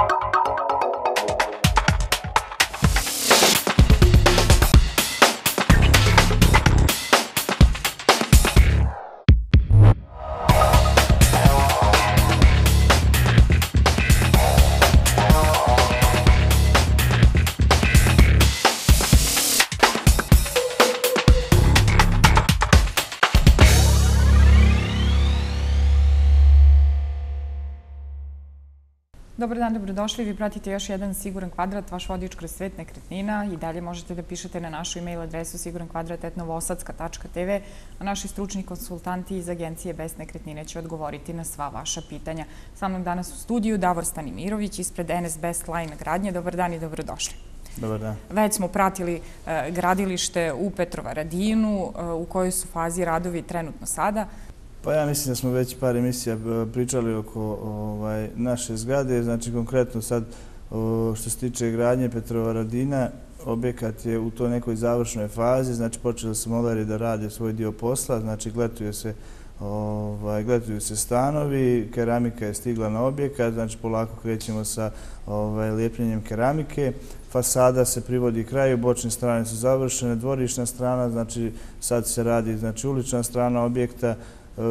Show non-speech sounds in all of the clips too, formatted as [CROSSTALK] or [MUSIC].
Thank you. dan, dobrodošli. Vi pratite još jedan Siguran kvadrat, vaš vodič kroz svet nekretnina i dalje možete da pišete na našu e-mail adresu sigurankvadrat.novosadska.tv, a naši stručni konsultanti iz agencije Best nekretnine će odgovoriti na sva vaša pitanja. Sa mnom danas u studiju Davor Stanimirović ispred NS Best Line gradnje. Dobar dan i dobrodošli. Dobar dan. Već smo pratili e, gradilište u Petrova Radinu, e, u kojoj su fazi radovi trenutno sada. Pa ja mislim da smo već par emisija e, pričali oko ovaj, naše zgrade. Znači, konkretno sad, e, što se tiče gradnje Petrovaradina, objekat je u to nekoj završnoj fazi, znači počeli su molari da rade svoj dio posla, znači gletuju se Ovaj, se stanovi, keramika je stigla na objekat, znači polako krećemo sa ovaj, lijepljenjem keramike, fasada se privodi kraju, bočne strane su završene, dvorišna strana, znači sad se radi znači, ulična strana objekta,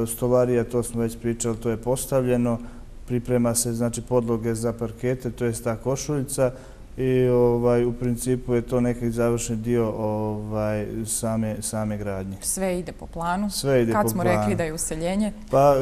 stovarija, to smo već pričali, to je postavljeno. Priprema se znači podloge za parkete, to je ta košuljica i ovaj, u principu je to neki završni dio ovaj, same, same gradnje. Sve ide po planu? Sve ide Kad po planu. Kad smo rekli da je useljenje? Pa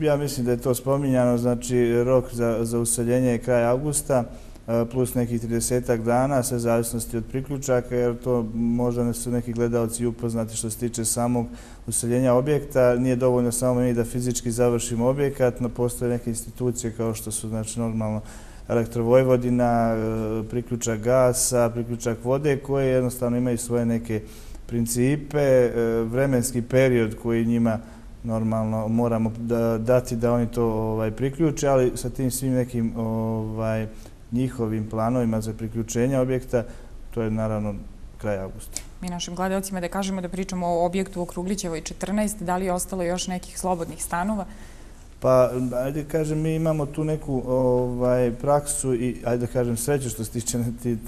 ja mislim da je to spominjano, znači rok za, za useljenje je kraj augusta. E, plus nekih 30 dana, sve zavisnosti od priključaka, jer to možda su neki gledalci upoznati što se tiče samog useljenja objekta. Nije dovoljno samo mi da fizički završimo objekat, no postoje neke institucije kao što su znači, normalno elektrovojvodina, e, priključak gasa, priključak vode, koje jednostavno imaju svoje neke principe, e, vremenski period koji njima normalno moramo da, dati da oni to ovaj, priključe, ali sa tim svim nekim ovaj, njihovim planovima za priključenje objekta, to je naravno kraj augusta. Mi našim gledalcima da kažemo da pričamo o objektu u Kruglićevoj 14, da li je ostalo još nekih slobodnih stanova? Pa, ajde kažem, mi imamo tu neku ovaj, praksu i, ajde da kažem, sreće što se tiče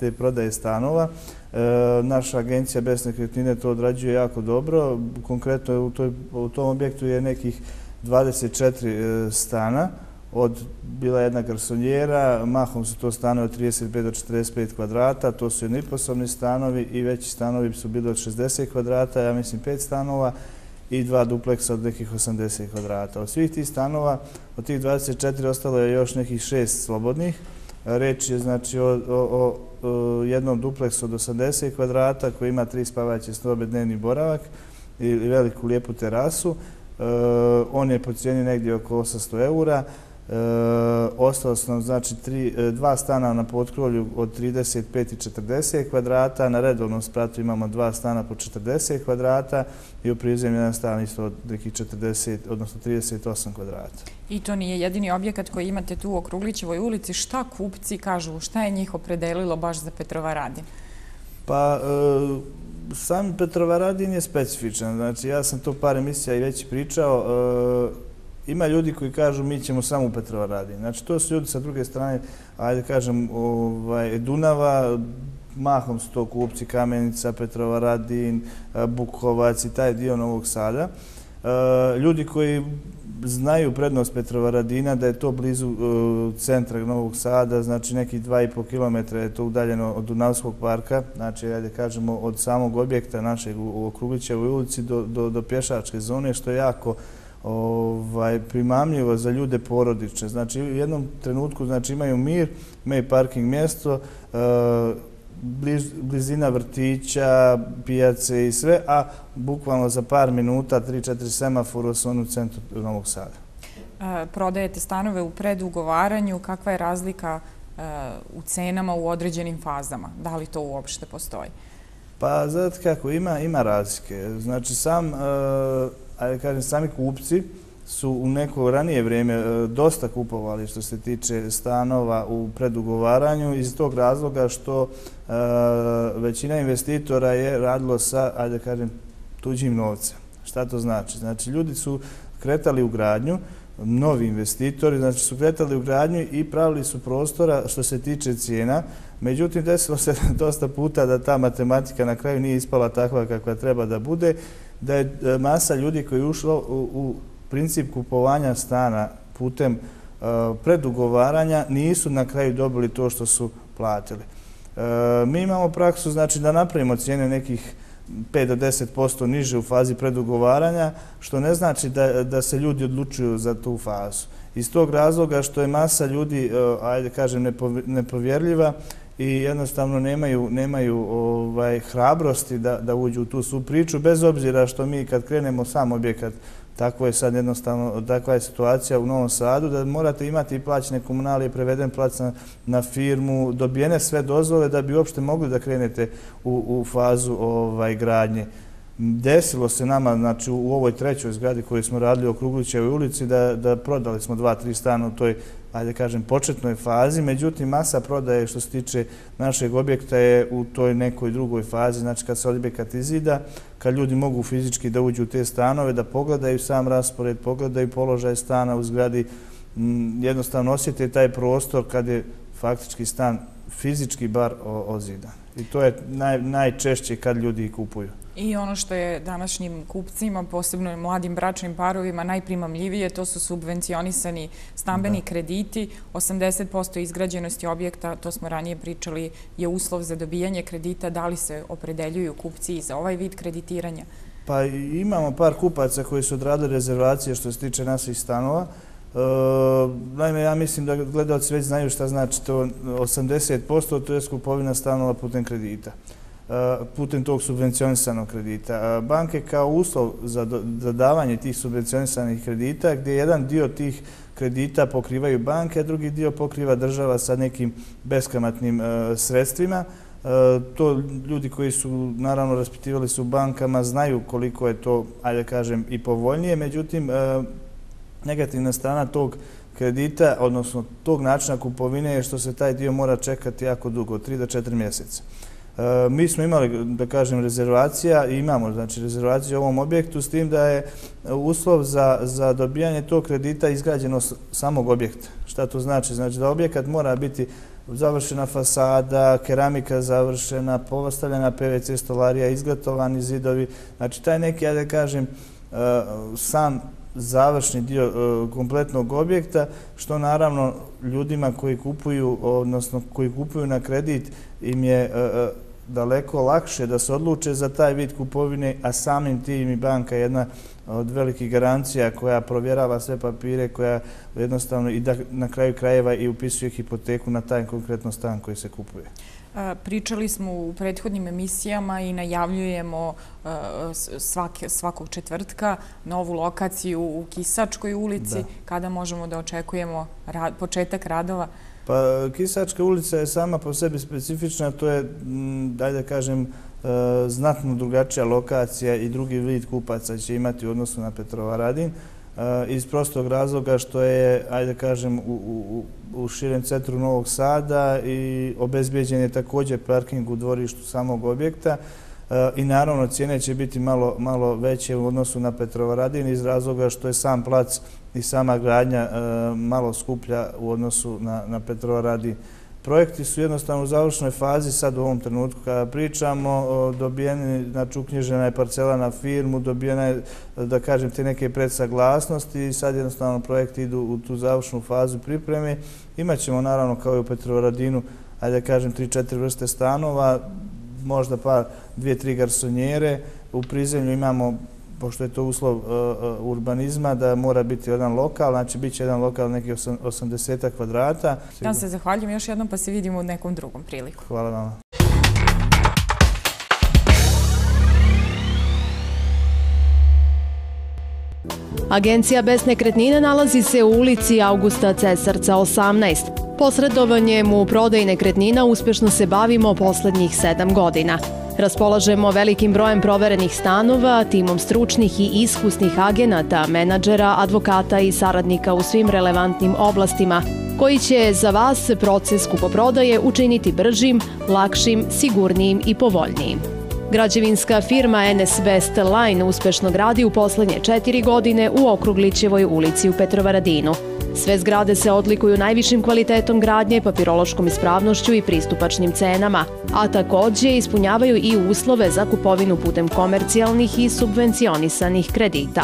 te, prodaje stanova. E, naša agencija Bes nekretnine to odrađuje jako dobro. Konkretno u, toj, u tom objektu je nekih 24 e, stana od, bila jedna garsonjera, mahom su to stanovi od 35 do 45 kvadrata, to su jednoposobni stanovi i veći stanovi su bili od 60 kvadrata, ja mislim 5 stanova i dva dupleksa od nekih 80 kvadrata. Od svih tih stanova, od tih 24 ostalo je još nekih 6 slobodnih. Reč je znači o, o, o jednom dupleksu od 80 kvadrata koji ima tri spavaće snobe dnevni boravak i veliku lijepu terasu. E, on je po cijeni negdje oko 800 eura. E, ostalo su nam znači e, dva stana na potkrovlju od 35 i 40 kvadrata, na redovnom spratu imamo dva stana po 40 kvadrata i u prizemlju jedan stan isto od nekih 40, odnosno 38 kvadrata. I to nije jedini objekat koji imate tu u Okruglićevoj ulici. Šta kupci kažu? Šta je njih opredelilo baš za Petrova Radin? Pa, sam e, sam Petrovaradin je specifičan. Znači, ja sam to par emisija i već pričao. E, Ima ljudi koji kažu mi ćemo samo u radi. Znači, to su ljudi sa druge strane, ajde kažem, ovaj, Dunava, mahom su to kupci Kamenica, Petrovaradin, eh, Bukovac i taj dio Novog Sada. Eh, ljudi koji znaju prednost Petrovaradina, da je to blizu eh, centra Novog Sada, znači neki 2,5 km je to udaljeno od Dunavskog parka, znači, ajde kažemo, od samog objekta našeg u Okruglićevoj ulici do, do, do pješačke zone, što je jako ovaj, primamljivo za ljude porodične. Znači, u jednom trenutku znači, imaju mir, imaju parking mjesto, e, blizina vrtića, pijace i sve, a bukvalno za par minuta, 3-4 semafora su oni u centru Novog Sada. E, prodajete stanove u predugovaranju, kakva je razlika e, u cenama u određenim fazama? Da li to uopšte postoji? Pa, znate kako, ima, ima razlike. Znači, sam ajde da kažem, sami kupci su u neko ranije vrijeme e, dosta kupovali što se tiče stanova u predugovaranju iz tog razloga što e, većina investitora je radilo sa, ajde da kažem, tuđim novcem. Šta to znači? Znači, ljudi su kretali u gradnju, novi investitori, znači su kretali u gradnju i pravili su prostora što se tiče cijena. Međutim, desilo se [LAUGHS] dosta puta da ta matematika na kraju nije ispala takva kakva treba da bude da je e, masa ljudi koji je ušla u, princip kupovanja stana putem e, predugovaranja nisu na kraju dobili to što su platili. E, mi imamo praksu znači da napravimo cijene nekih 5 do 10% niže u fazi predugovaranja, što ne znači da, da se ljudi odlučuju za tu fazu. Iz tog razloga što je masa ljudi, ajde kažem, nepovjerljiva i jednostavno nemaju, nemaju ovaj, hrabrosti da, da uđu u tu svu priču, bez obzira što mi kad krenemo sam objekat, Tako je sad jednostavno, takva je situacija u Novom Sadu, da morate imati i plaćene komunalije, preveden plać na, na firmu, dobijene sve dozvole da bi uopšte mogli da krenete u, u fazu ovaj, gradnje. Desilo se nama, znači u ovoj trećoj zgradi koju smo radili u Okruglićevoj ulici, da, da prodali smo dva, tri stana u toj ajde kažem, početnoj fazi, međutim masa prodaje što se tiče našeg objekta je u toj nekoj drugoj fazi, znači kad se objekat izida, kad ljudi mogu fizički da uđu u te stanove, da pogledaju sam raspored, pogledaju položaj stana u zgradi, jednostavno osjete taj prostor kad je faktički stan fizički bar ozidan. I to je naj, najčešće kad ljudi kupuju. I ono što je današnjim kupcima, posebno mladim bračnim parovima, najprimamljivije, to su subvencionisani stambeni da. krediti. 80% izgrađenosti objekta, to smo ranije pričali, je uslov za dobijanje kredita. Da li se opredeljuju kupci i za ovaj vid kreditiranja? Pa imamo par kupaca koji su odradili rezervacije što se tiče naših stanova. Ehm, naime, ja mislim da gledalci već znaju šta znači to 80%, to je skupovina stanova putem kredita ehm, putem tog subvencionisanog kredita. Ehm, banke kao uslov za, davanje tih subvencionisanih kredita, gdje jedan dio tih kredita pokrivaju banke, a drugi dio pokriva država sa nekim beskamatnim sredstvima. to ljudi koji su naravno raspitivali su bankama znaju koliko je to, ajde da kažem, i povoljnije. Međutim, Negativna strana tog kredita, odnosno tog načina kupovine je što se taj dio mora čekati jako dugo, 3 do 4 mjeseca. E, mi smo imali, da kažem, rezervacija i imamo znači, rezervaciju u ovom objektu s tim da je uslov za, za dobijanje tog kredita izgrađenost samog objekta. Šta to znači? Znači da objekat mora biti završena fasada, keramika završena, postavljena PVC stolarija, izglatovani zidovi. Znači taj neki, ja da kažem, e, sam završni dio e, kompletnog objekta, što naravno ljudima koji kupuju, odnosno koji kupuju na kredit im je e, e, daleko lakše da se odluče za taj vid kupovine, a samim tim i banka je jedna od velikih garancija koja provjerava sve papire, koja jednostavno i da, na kraju krajeva i upisuje hipoteku na taj konkretno stan koji se kupuje. Pričali smo u prethodnim emisijama i najavljujemo svake, svakog četvrtka novu lokaciju u Kisačkoj ulici. Da. Kada možemo da očekujemo početak radova? Pa Kisačka ulica je sama po sebi specifična, to je, daj da kažem, e, znatno drugačija lokacija i drugi vid kupaca će imati u odnosu na Petrova Radin. Eh, iz prostog razloga što je, ajde kažem, u, u, u širem centru Novog Sada i obezbijeđen je također parking u dvorištu samog objekta eh, i naravno cijene će biti malo, malo veće u odnosu na Petrovaradin iz razloga što je sam plac i sama gradnja eh, malo skuplja u odnosu na, na Petrovaradin. Projekti su jednostavno u završnoj fazi sad u ovom trenutku kada pričamo, dobijeni, znači uknježena je parcela na firmu, dobijena je, da kažem, te neke predsaglasnosti i sad jednostavno projekti idu u tu završnu fazu pripreme. Imaćemo naravno kao i u Petrovaradinu, ajde da kažem, 3-4 vrste stanova, možda pa dvije, tri garsonjere, u prizemlju imamo pošto je to uslov e, e, urbanizma, da mora biti jedan lokal, znači bit će jedan lokal neki 80 kvadrata. Ja da, se zahvaljujem još jednom pa se vidimo u nekom drugom priliku. Hvala vam. Agencija bez nekretnine nalazi se u ulici Augusta Cesarca 18. Posredovanjem u prodaj nekretnina uspešno se bavimo poslednjih sedam godina. Raspolažemo velikim brojem proverenih stanova, timom stručnih i iskusnih agenata, menadžera, advokata i saradnika u svim relevantnim oblastima, koji će za vas proces kupoprodaje učiniti bržim, lakšim, sigurnijim i povoljnijim. Građevinska firma NS Best Line uspešno gradi u poslednje četiri godine u Okruglićevoj ulici u Petrovaradinu. Sve zgrade se odlikuju najvišim kvalitetom gradnje, papirološkom ispravnošću i pristupačnim cenama, a takođe ispunjavaju i uslove za kupovinu putem komercijalnih i subvencionisanih kredita.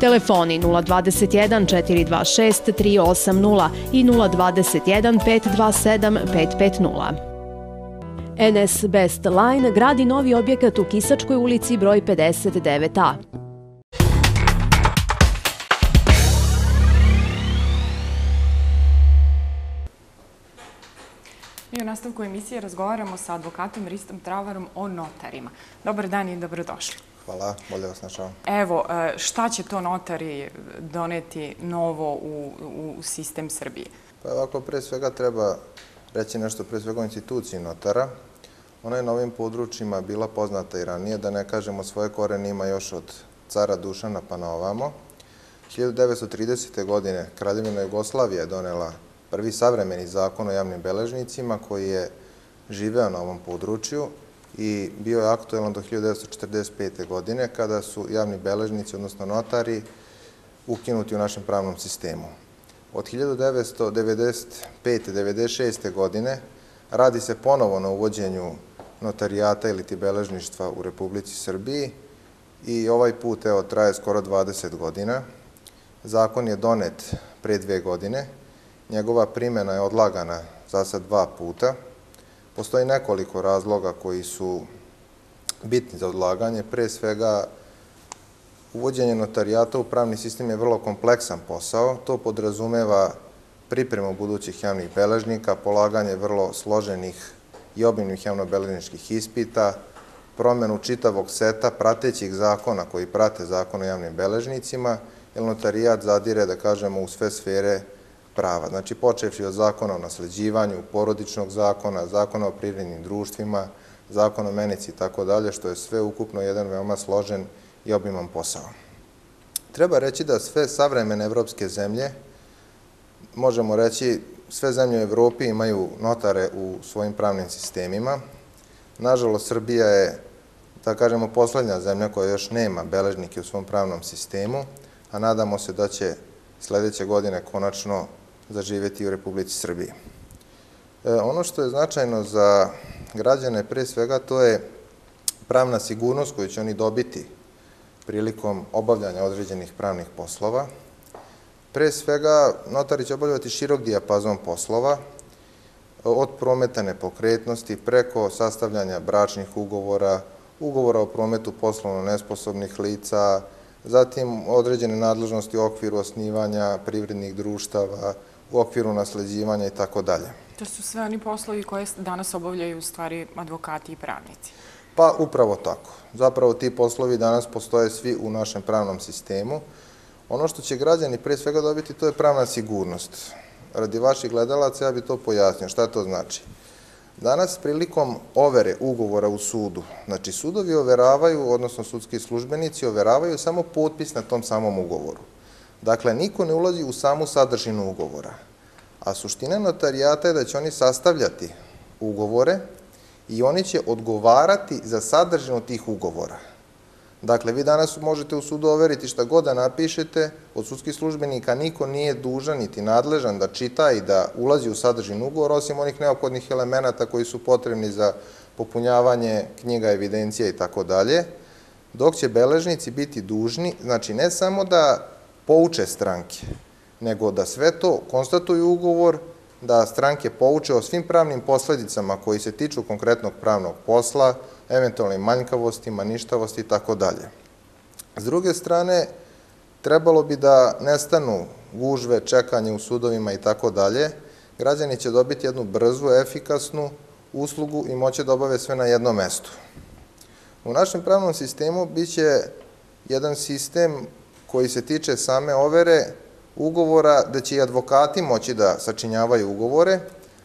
Telefoni 021 426 380 i 021 527 550. NS Best Line gradi novi objekat u Kisačkoj ulici broj 59A. Mi u nastavku emisije razgovaramo sa advokatom Ristom Travarom o notarima. Dobar dan i dobrodošli. Hvala, bolje vas našao. Evo, e, šta će to notari doneti novo u, u sistem Srbije? Pa ovako, pre svega treba reći nešto pre svega o instituciji notara, Ona je na ovim područjima bila poznata i ranije, da ne kažemo svoje korene ima još od cara Dušana pa na ovamo. 1930. godine Kraljevina Jugoslavija je donela prvi savremeni zakon o javnim beležnicima koji je živeo na ovom području i bio je aktuelan do 1945. godine kada su javni beležnici, odnosno notari, ukinuti u našem pravnom sistemu. Od 1995. 96. godine radi se ponovo na uvođenju notarijata ili ti beležništva u Republici Srbiji i ovaj put evo, traje skoro 20 godina. Zakon je donet pre dve godine, njegova primjena je odlagana za sad dva puta. Postoji nekoliko razloga koji su bitni za odlaganje, pre svega uvođenje notarijata u pravni sistem je vrlo kompleksan posao, to podrazumeva pripremu budućih javnih beležnika, polaganje vrlo složenih i obimnih javnobeležničkih ispita, promenu čitavog seta pratećih zakona koji prate zakon o javnim beležnicima, jer notarijat zadire, da kažemo, u sve sfere prava. Znači, počeši od zakona o nasleđivanju, porodičnog zakona, zakona o privrednim društvima, zakona o menici i tako dalje, što je sve ukupno jedan veoma složen i obiman posao. Treba reći da sve savremene evropske zemlje, možemo reći sve zemlje u Evropi imaju notare u svojim pravnim sistemima. Nažalost, Srbija je, da kažemo, poslednja zemlja koja još nema beležnike u svom pravnom sistemu, a nadamo se da će sledeće godine konačno zaživeti u Republici Srbiji. E, ono što je značajno za građane, pre svega, to je pravna sigurnost koju će oni dobiti prilikom obavljanja određenih pravnih poslova, Pre svega, notari će obavljati širok dijapazon poslova, od prometa nepokretnosti preko sastavljanja bračnih ugovora, ugovora o prometu poslovno nesposobnih lica, zatim određene nadležnosti u okviru osnivanja privrednih društava, u okviru nasleđivanja i tako dalje. To su sve oni poslovi koje danas obavljaju u stvari advokati i pravnici. Pa upravo tako. Zapravo ti poslovi danas postoje svi u našem pravnom sistemu. Ono što će građani pre svega dobiti to je pravna sigurnost. Radi vaših gledalaca ja bi to pojasnio. Šta to znači? Danas prilikom overe ugovora u sudu, znači sudovi overavaju, odnosno sudski službenici overavaju samo potpis na tom samom ugovoru. Dakle, niko ne ulazi u samu sadržinu ugovora. A suština notarijata je da će oni sastavljati ugovore i oni će odgovarati za sadržinu tih ugovora. Dakle, vi danas možete u sudu overiti šta god da napišete, od sudskih službenika niko nije dužan niti nadležan da čita i da ulazi u sadržin ugovor, osim onih neophodnih elemenata koji su potrebni za popunjavanje knjiga, evidencija i tako dalje, dok će beležnici biti dužni, znači ne samo da pouče stranke, nego da sve to konstatuju ugovor, da stranke pouče o svim pravnim posledicama koji se tiču konkretnog pravnog posla, eventualnim manjkavostima, ništavosti i tako dalje. S druge strane, trebalo bi da nestanu gužve, čekanje u sudovima i tako dalje. Građani će dobiti jednu brzu, efikasnu uslugu i moće da obave sve na jednom mestu. U našem pravnom sistemu biće jedan sistem koji se tiče same overe ugovora, da će i advokati moći da sačinjavaju ugovore,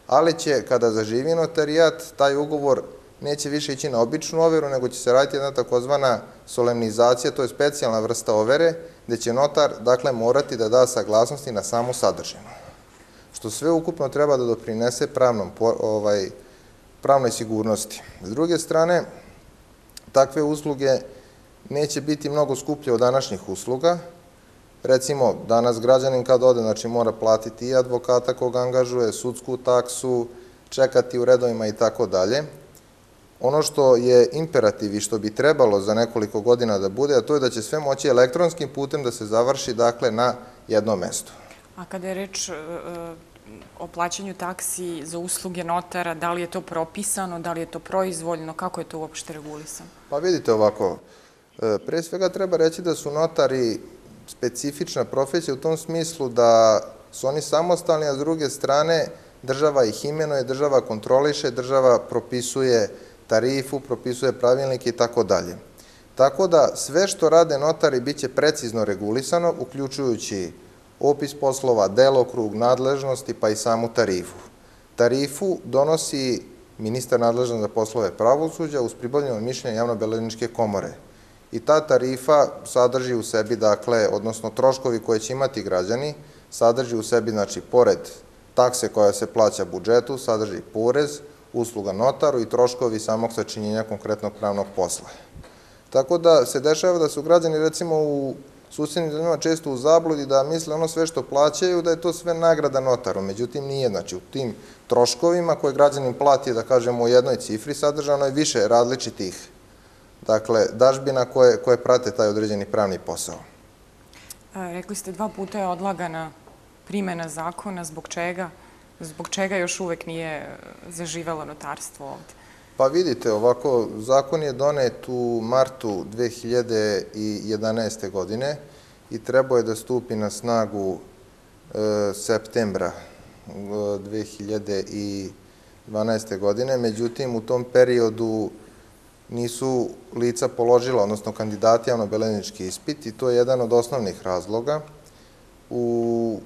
ali će kada zaživi notarijat taj ugovor neće više ići na običnu overu, nego će se raditi jedna takozvana solemnizacija, to je specijalna vrsta overe, gde će notar, dakle, morati da da saglasnosti na samu sadržinu. Što sve ukupno treba da doprinese pravnom, ovaj, pravnoj sigurnosti. S druge strane, takve usluge neće biti mnogo skuplje od današnjih usluga. Recimo, danas građanin kad ode, znači mora platiti i advokata koga angažuje, sudsku taksu, čekati u redovima i tako dalje. Ono što je imperativ i što bi trebalo za nekoliko godina da bude, a to je da će sve moći elektronskim putem da se završi dakle, na jedno mesto. A kada je reč e, e, o plaćanju taksi za usluge notara, da li je to propisano, da li je to proizvoljno, kako je to uopšte regulisano? Pa vidite ovako, e, pre svega treba reći da su notari specifična profesija u tom smislu da su oni samostalni, a s druge strane država ih imenuje, država kontroliše, država propisuje tarifu, propisuje pravilnike i tako dalje. Tako da sve što rade notari biće precizno regulisano, uključujući opis poslova, delokrug, nadležnosti pa i samu tarifu. Tarifu donosi ministar nadležan za poslove pravosuđa uz pribavljeno mišljenje javnobeležničke komore. I ta tarifa sadrži u sebi, dakle, odnosno troškovi koje će imati građani, sadrži u sebi, znači, pored takse koja se plaća budžetu, sadrži porez, usluga notaru i troškovi samog sačinjenja konkretnog pravnog posla. Tako da se dešava da su građani recimo u susednim zemljama često u zabludi da misle ono sve što plaćaju da je to sve nagrada notaru, međutim nije, znači u tim troškovima koje građanin plati, da kažemo u jednoj cifri, sadržano je više različitih dakle, dažbina koje, koje prate taj određeni pravni posao. rekli ste dva puta je odlagana primena zakona, zbog čega? Zbog čega još uvek nije eh, zaživelo notarstvo ovde? Pa vidite, ovako, zakon je donet u martu 2011. godine i trebao je da stupi na snagu eh, septembra 2012. Eh, godine. Međutim, u tom periodu nisu lica položila, odnosno kandidati javno-belenički ispit i to je jedan od osnovnih razloga. U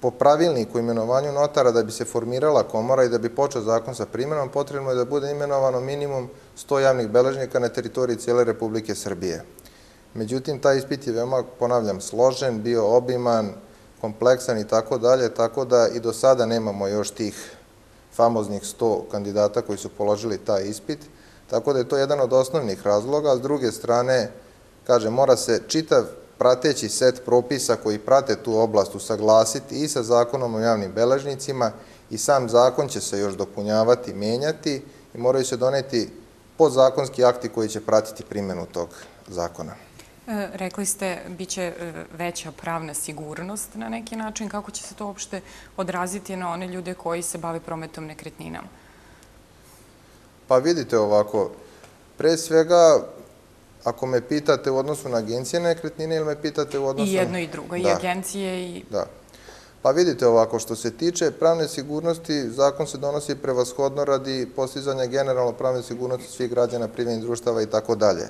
Po pravilniku imenovanju notara da bi se formirala komora i da bi počeo zakon sa primjerom, potrebno je da bude imenovano minimum 100 javnih beležnika na teritoriji cijele Republike Srbije. Međutim, taj ispit je veoma, ponavljam, složen, bio obiman, kompleksan i tako dalje, tako da i do sada nemamo još tih famoznih 100 kandidata koji su položili taj ispit, tako da je to jedan od osnovnih razloga, a s druge strane, kaže, mora se čitav prateći set propisa koji prate tu oblast usaglasiti i sa zakonom o javnim beležnicima i sam zakon će se još dopunjavati, menjati i moraju se doneti podzakonski akti koji će pratiti primjenu tog zakona. E, rekli ste, bit će e, veća pravna sigurnost na neki način. Kako će se to uopšte odraziti na one ljude koji se bave prometom nekretninama? Pa vidite ovako, pre svega Ako me pitate u odnosu na agencije nekretnine ili me pitate u odnosu... I jedno i drugo, i da. agencije i... Da. Pa vidite ovako, što se tiče pravne sigurnosti, zakon se donosi prevashodno radi postizanja generalno pravne sigurnosti svih građana, privrednih društava i tako dalje.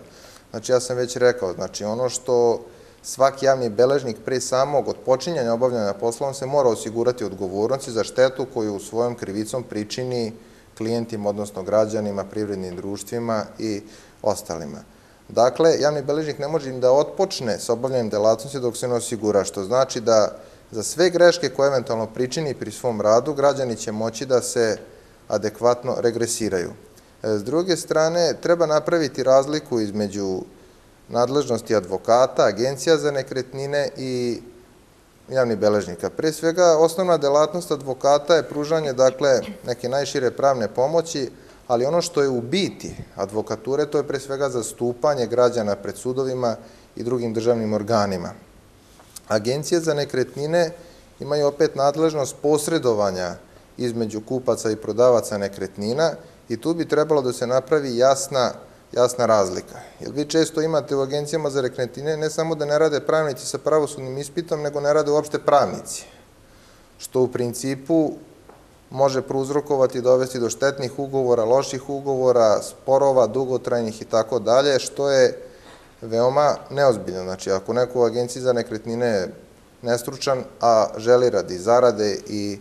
Znači, ja sam već rekao, znači ono što svaki javni beležnik pre samog od počinjanja obavljanja poslova se mora osigurati odgovornosti za štetu koju svojom krivicom pričini klijentima, odnosno građanima, privrednim društvima i ostalima. Dakle, javni beležnik ne može im da otpočne sa obavljanjem delatnosti dok se ne osigura, što znači da za sve greške koje eventualno pričini pri svom radu, građani će moći da se adekvatno regresiraju. E, s druge strane, treba napraviti razliku između nadležnosti advokata, agencija za nekretnine i javnih beležnika. Pre svega, osnovna delatnost advokata je pružanje dakle, neke najšire pravne pomoći, ali ono što je u biti advokature, to je pre svega zastupanje građana pred sudovima i drugim državnim organima. Agencije za nekretnine imaju opet nadležnost posredovanja između kupaca i prodavaca nekretnina i tu bi trebalo da se napravi jasna, jasna razlika. Jer vi često imate u agencijama za nekretnine ne samo da ne rade pravnici sa pravosudnim ispitom, nego ne rade uopšte pravnici. Što u principu može prouzrokovati i dovesti do štetnih ugovora, loših ugovora, sporova, dugotrajnih i tako dalje, što je veoma neozbiljno. Znači, ako neko u agenciji za nekretnine je nestručan, a želi radi zarade i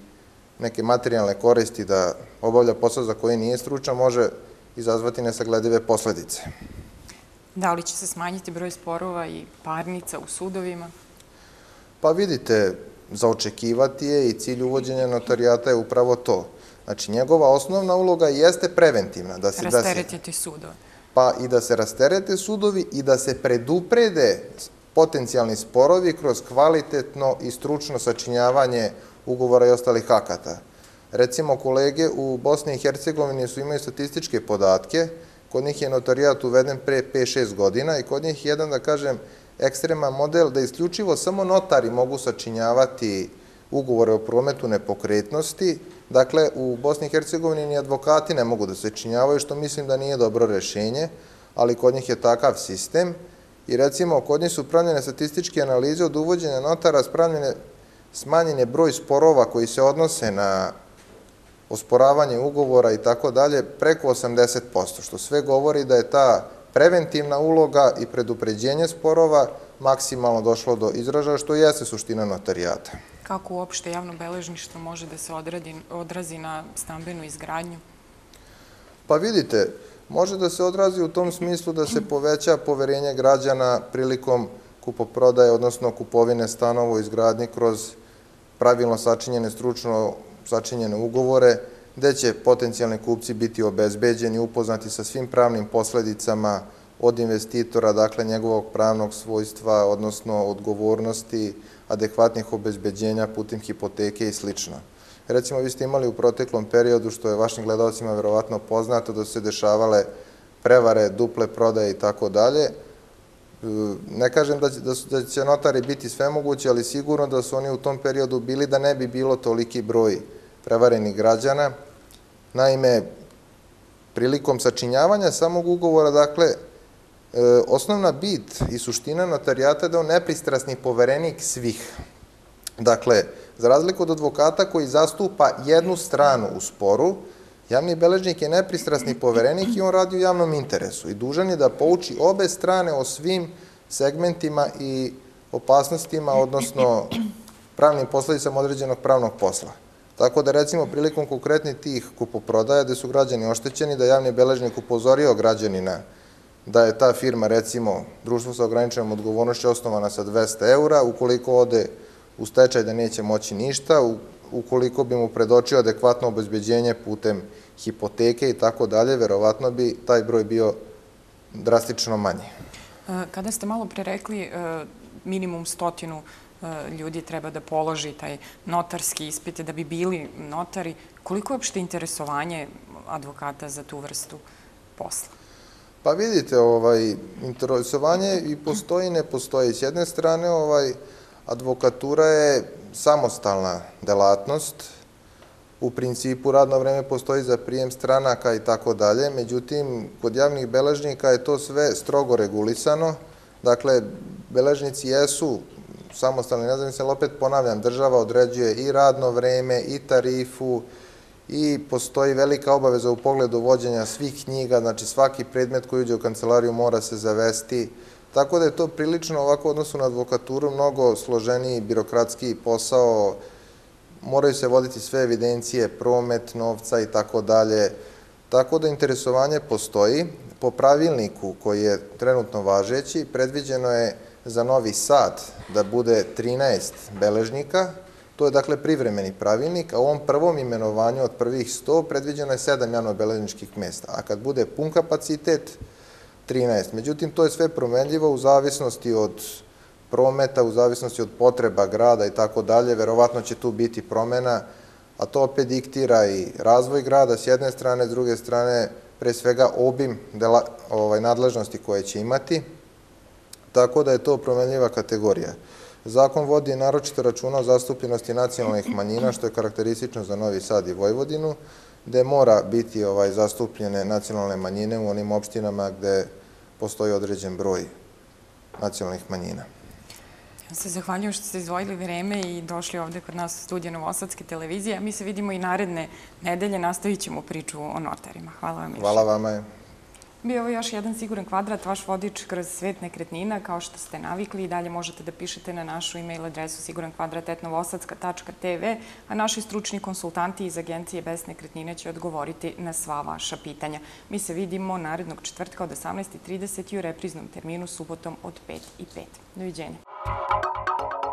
neke materijalne koristi da obavlja posao za koji nije stručan, može izazvati nesagledive posledice. Da li će se smanjiti broj sporova i parnica u sudovima? Pa vidite, zaočekivati je i cilj uvođenja notarijata je upravo to. Znači, njegova osnovna uloga jeste preventivna. Da se, Rasteretiti da se, Pa i da se rasterete sudovi i da se preduprede potencijalni sporovi kroz kvalitetno i stručno sačinjavanje ugovora i ostalih akata. Recimo, kolege u Bosni i Hercegovini su imaju statističke podatke, kod njih je notarijat uveden pre 5-6 godina i kod njih jedan, da kažem, ekstreman model da isključivo samo notari mogu sačinjavati ugovore o prometu nepokretnosti. Dakle, u Bosni i Hercegovini ni advokati ne mogu da se činjavaju, što mislim da nije dobro rešenje, ali kod njih je takav sistem. I recimo, kod njih su pravljene statističke analize od uvođenja notara, smanjen je broj sporova koji se odnose na osporavanje ugovora i tako dalje, preko 80%, što sve govori da je ta preventivna uloga i predupređenje sporova maksimalno došlo do izražaja, što jeste suština notarijata. Kako uopšte javno beležništvo može da se odrazi na stambenu izgradnju? Pa vidite, može da se odrazi u tom smislu da se poveća poverenje građana prilikom kupoprodaje, odnosno kupovine stanova u izgradnji kroz pravilno sačinjene, stručno sačinjene ugovore, gde će potencijalni kupci biti obezbeđeni, upoznati sa svim pravnim posledicama od investitora, dakle njegovog pravnog svojstva, odnosno odgovornosti, adekvatnih obezbeđenja putem hipoteke i slično. Recimo, vi ste imali u proteklom periodu, što je vašim gledalcima verovatno poznato, da su se dešavale prevare, duple prodaje i tako dalje. Ne kažem da će, da, su, da će notari biti sve mogući, ali sigurno da su oni u tom periodu bili da ne bi bilo toliki broj prevarenih građana, Naime, prilikom sačinjavanja samog ugovora, dakle, e, osnovna bit i suština notarijata je da je on nepristrasni poverenik svih. Dakle, za razliku od advokata koji zastupa jednu stranu u sporu, javni beležnik je nepristrasni poverenik i on radi u javnom interesu i dužan je da pouči obe strane o svim segmentima i opasnostima, odnosno pravnim posledicama određenog pravnog posla. Tako da recimo prilikom konkretni tih kupoprodaja gde su građani oštećeni, da javni beležnik upozorio građanina da je ta firma recimo društvo sa ograničenom odgovornošću osnovana sa 200 eura, ukoliko ode u stečaj da neće moći ništa, ukoliko bi mu predočio adekvatno obezbeđenje putem hipoteke i tako dalje, verovatno bi taj broj bio drastično manji. Kada ste malo pre rekli eh, minimum stotinu Eh, ljudi treba da položi taj notarski ispit da bi bili notari. Koliko je opšte interesovanje advokata za tu vrstu posla? Pa vidite, ovaj, interesovanje i postoji i ne postoji. S jedne strane, ovaj, advokatura je samostalna delatnost. U principu radno vreme postoji za prijem stranaka i tako dalje. Međutim, kod javnih beležnika je to sve strogo regulisano. Dakle, beležnici jesu samostalni nezavisni, ali opet ponavljam, država određuje i radno vreme, i tarifu, i postoji velika obaveza u pogledu vođenja svih knjiga, znači svaki predmet koji uđe u kancelariju mora se zavesti, tako da je to prilično ovako u odnosu na advokaturu mnogo složeniji birokratski posao, moraju se voditi sve evidencije, promet, novca i tako dalje, tako da interesovanje postoji. Po pravilniku koji je trenutno važeći, predviđeno je za Novi Sad da bude 13 beležnika, to je dakle privremeni pravilnik, a u ovom prvom imenovanju od prvih 100 predviđeno je 7 javno-beležničkih mesta, a kad bude pun kapacitet, 13. Međutim, to je sve promenljivo u zavisnosti od prometa, u zavisnosti od potreba grada i tako dalje, verovatno će tu biti promena, a to opet diktira i razvoj grada s jedne strane, s druge strane, pre svega obim ovaj, nadležnosti koje će imati, tako da je to promenljiva kategorija. Zakon vodi naročito računa o zastupljenosti nacionalnih manjina, što je karakteristično za Novi Sad i Vojvodinu, gde mora biti ovaj zastupljene nacionalne manjine u onim opštinama gde postoji određen broj nacionalnih manjina. Ja se zahvaljujem što ste izvojili vreme i došli ovde kod nas u studiju Novosadske televizije. Mi se vidimo i naredne nedelje, nastavit ćemo priču o notarima. Hvala vam. Hvala vama bio ovo još jedan siguran kvadrat, vaš vodič kroz svet nekretnina, kao što ste navikli i dalje možete da pišete na našu e-mail adresu sigurankvadrat.novosacka.tv, a naši stručni konsultanti iz agencije Best nekretnine će odgovoriti na sva vaša pitanja. Mi se vidimo narednog četvrtka od 18.30 i u repriznom terminu subotom od 5.05. you.